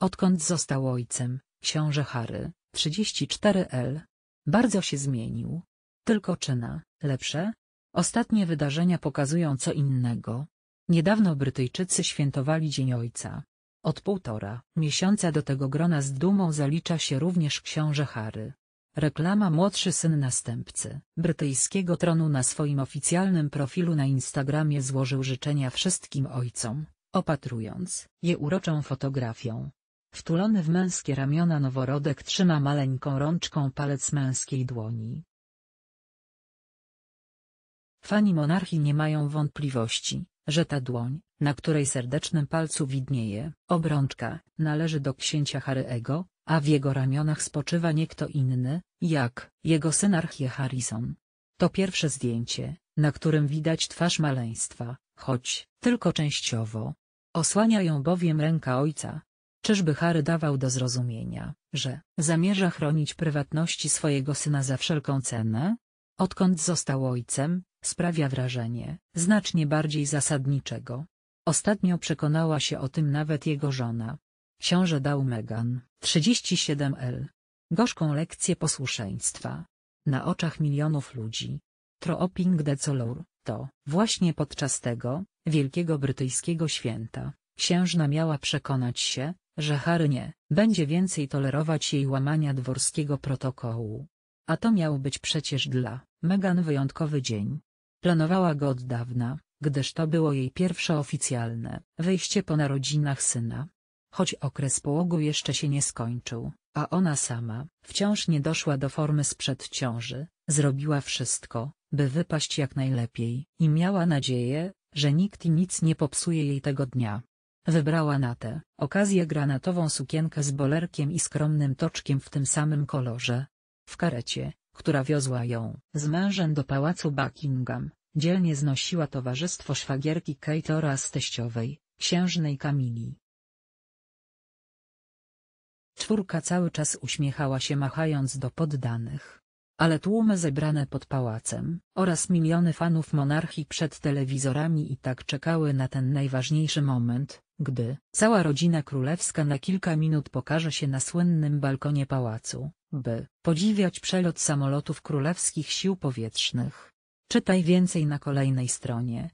Odkąd został ojcem, książę Harry, 34L. Bardzo się zmienił. Tylko czyna, lepsze? Ostatnie wydarzenia pokazują co innego. Niedawno Brytyjczycy świętowali Dzień Ojca. Od półtora miesiąca do tego grona z dumą zalicza się również książę Harry. Reklama młodszy syn następcy brytyjskiego tronu na swoim oficjalnym profilu na Instagramie złożył życzenia wszystkim ojcom, opatrując je uroczą fotografią. Wtulony w męskie ramiona noworodek trzyma maleńką rączką palec męskiej dłoni. Fani monarchii nie mają wątpliwości, że ta dłoń, na której serdecznym palcu widnieje obrączka, należy do księcia Harry'ego, a w jego ramionach spoczywa nie kto inny, jak jego syn Archie Harrison. To pierwsze zdjęcie, na którym widać twarz maleństwa, choć tylko częściowo. Osłania ją bowiem ręka ojca, Czyżby Harry dawał do zrozumienia, że zamierza chronić prywatności swojego syna za wszelką cenę? Odkąd został ojcem, sprawia wrażenie znacznie bardziej zasadniczego. Ostatnio przekonała się o tym nawet jego żona. Książę dał Megan 37L gorzką lekcję posłuszeństwa na oczach milionów ludzi. Trooping de Color to właśnie podczas tego wielkiego brytyjskiego święta księżna miała przekonać się, że Harry nie będzie więcej tolerować jej łamania dworskiego protokołu. A to miał być przecież dla Megan wyjątkowy dzień. Planowała go od dawna, gdyż to było jej pierwsze oficjalne wyjście po narodzinach syna. Choć okres połogu jeszcze się nie skończył, a ona sama wciąż nie doszła do formy sprzed ciąży, zrobiła wszystko, by wypaść jak najlepiej i miała nadzieję, że nikt i nic nie popsuje jej tego dnia. Wybrała na tę okazję granatową sukienkę z bolerkiem i skromnym toczkiem w tym samym kolorze. W karecie, która wiozła ją z mężem do pałacu Buckingham, dzielnie znosiła towarzystwo szwagierki Kate oraz teściowej, księżnej Kamili. Czwórka cały czas uśmiechała się machając do poddanych. Ale tłumy zebrane pod pałacem oraz miliony fanów monarchii przed telewizorami i tak czekały na ten najważniejszy moment, gdy cała rodzina królewska na kilka minut pokaże się na słynnym balkonie pałacu, by podziwiać przelot samolotów królewskich sił powietrznych. Czytaj więcej na kolejnej stronie.